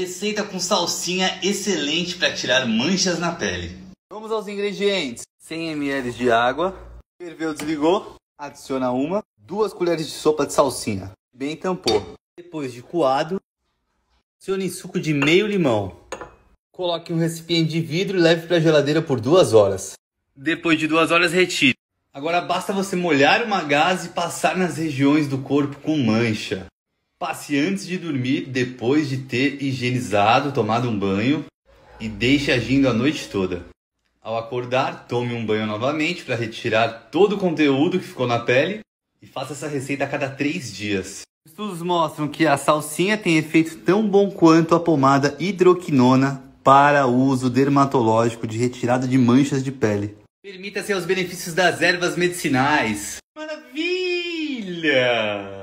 Receita com salsinha excelente para tirar manchas na pele. Vamos aos ingredientes: 100 ml de água, ferveu, desligou, adiciona uma, duas colheres de sopa de salsinha, bem tampou. Depois de coado, adicione suco de meio limão. Coloque em um recipiente de vidro e leve para a geladeira por duas horas. Depois de duas horas, retire. Agora basta você molhar uma gás e passar nas regiões do corpo com mancha. Passe antes de dormir, depois de ter higienizado, tomado um banho e deixe agindo a noite toda. Ao acordar, tome um banho novamente para retirar todo o conteúdo que ficou na pele e faça essa receita a cada três dias. Estudos mostram que a salsinha tem efeito tão bom quanto a pomada hidroquinona para uso dermatológico de retirada de manchas de pele. Permita-se aos benefícios das ervas medicinais. Maravilha!